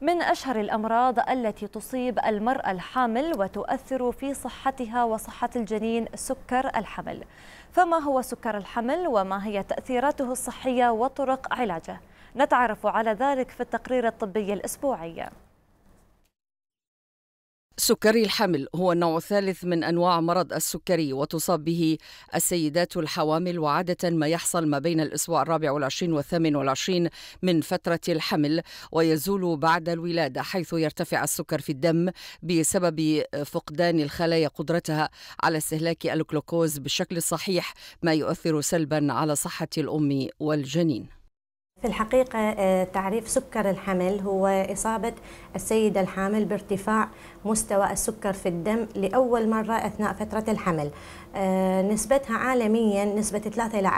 من أشهر الأمراض التي تصيب المرأة الحامل وتؤثر في صحتها وصحة الجنين سكر الحمل فما هو سكر الحمل وما هي تأثيراته الصحية وطرق علاجه نتعرف على ذلك في التقرير الطبي الأسبوعي سكري الحمل هو النوع الثالث من انواع مرض السكري وتصاب به السيدات الحوامل وعاده ما يحصل ما بين الاسبوع الرابع والعشرين والثامن والعشرين من فتره الحمل ويزول بعد الولاده حيث يرتفع السكر في الدم بسبب فقدان الخلايا قدرتها على استهلاك الجلوكوز بالشكل الصحيح ما يؤثر سلبا على صحه الام والجنين في الحقيقة آه، تعريف سكر الحمل هو إصابة السيدة الحامل بارتفاع مستوى السكر في الدم لأول مرة أثناء فترة الحمل آه، نسبتها عالميا نسبة 3 إلى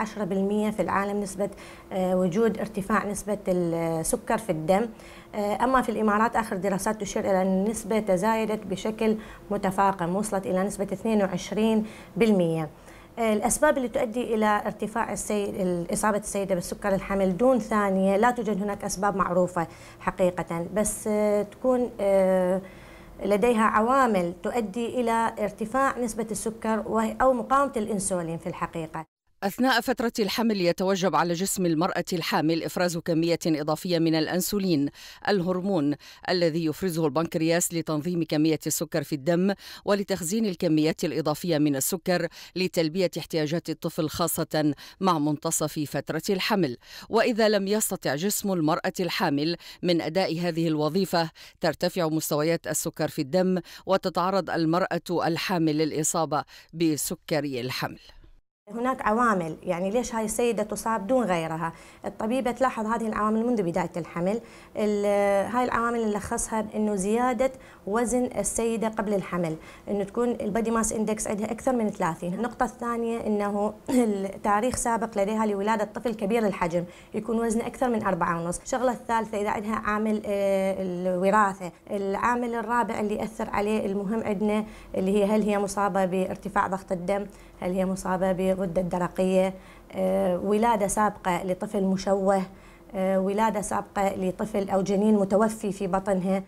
10% في العالم نسبة آه، وجود ارتفاع نسبة السكر في الدم أما في الإمارات آخر دراسات تشير إلى أن النسبة تزايدت بشكل متفاقم وصلت إلى نسبة 22% آه، الأسباب اللي تؤدي إلى ارتفاع السيد إصابة السيدة بالسكر الحمل دون ثانية لا توجد هناك أسباب معروفة حقيقة بس آه، تكون آه، لديها عوامل تؤدي إلى ارتفاع نسبة السكر أو مقاومة الإنسولين في الحقيقة أثناء فترة الحمل يتوجب على جسم المرأة الحامل إفراز كمية إضافية من الأنسولين الهرمون الذي يفرزه البنكرياس لتنظيم كمية السكر في الدم ولتخزين الكميات الإضافية من السكر لتلبية احتياجات الطفل خاصة مع منتصف فترة الحمل وإذا لم يستطع جسم المرأة الحامل من أداء هذه الوظيفة ترتفع مستويات السكر في الدم وتتعرض المرأة الحامل للإصابة بسكري الحمل هناك عوامل يعني ليش هاي السيدة تصاب دون غيرها الطبيبة تلاحظ هذه العوامل منذ بداية الحمل هاي العوامل نلخصها بأنه زيادة وزن السيدة قبل الحمل أنه تكون البادي ماس اندكس عندها أكثر من 30 النقطة الثانية أنه التاريخ سابق لديها لولادة طفل كبير الحجم يكون وزنه أكثر من أربعة ونص الشغلة الثالثة إذا عندها عامل آه، الوراثة العامل الرابع اللي يأثر عليه المهم عندنا اللي هي هل هي مصابة بارتفاع ضغط الدم هل هي مصابة ب الغده الدرقيه آه، ولاده سابقه لطفل مشوه آه، ولاده سابقه لطفل او جنين متوفي في بطنها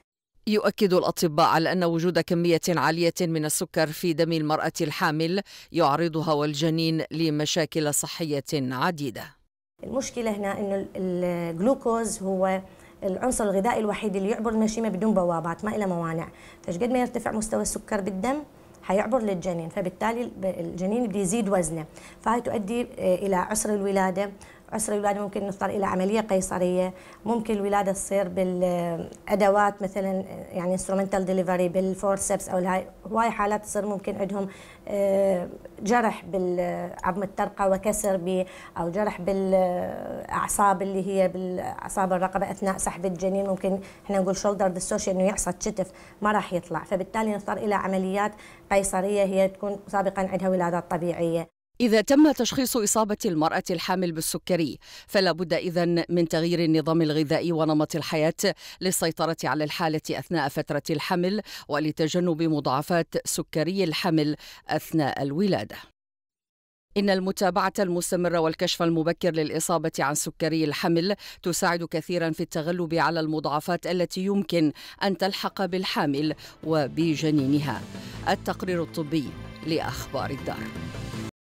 يؤكد الأطباء على أن وجود كمية عالية من السكر في دم المرأة الحامل يعرضها والجنين لمشاكل صحية عديدة المشكلة هنا أن الجلوكوز هو العنصر الغذائي الوحيد اللي يعبر المشيمة بدون بوابات ما إلى موانع فشقد ما يرتفع مستوى السكر بالدم حيعبر للجنين فبالتالي الجنين بده يزيد وزنه فهي تؤدي آه، الى عسر الولاده عسر الولاده ممكن نضطر الى عمليه قيصريه ممكن الولاده تصير بالادوات مثلا يعني انسترومنتال ديليفري بالفورسبس او الهاي هواي حالات تصير ممكن عندهم آه، جرح بالعظم الترقه وكسر ب او جرح بالاعصاب اللي هي بالاعصاب الرقبه اثناء سحب الجنين ممكن احنا نقول شولدر ديسوشي انه يعصى كتف ما راح يطلع فبالتالي نضطر الى عمليات قيصريه هي تكون سابقا عندها ولادات طبيعيه إذا تم تشخيص إصابة المرأة الحامل بالسكري فلا بد إذا من تغيير النظام الغذائي ونمط الحياة للسيطرة على الحالة أثناء فترة الحمل ولتجنب مضاعفات سكري الحمل أثناء الولادة إن المتابعة المستمرة والكشف المبكر للإصابة عن سكري الحمل تساعد كثيرا في التغلب على المضاعفات التي يمكن أن تلحق بالحامل وبجنينها. التقرير الطبي لأخبار الدار.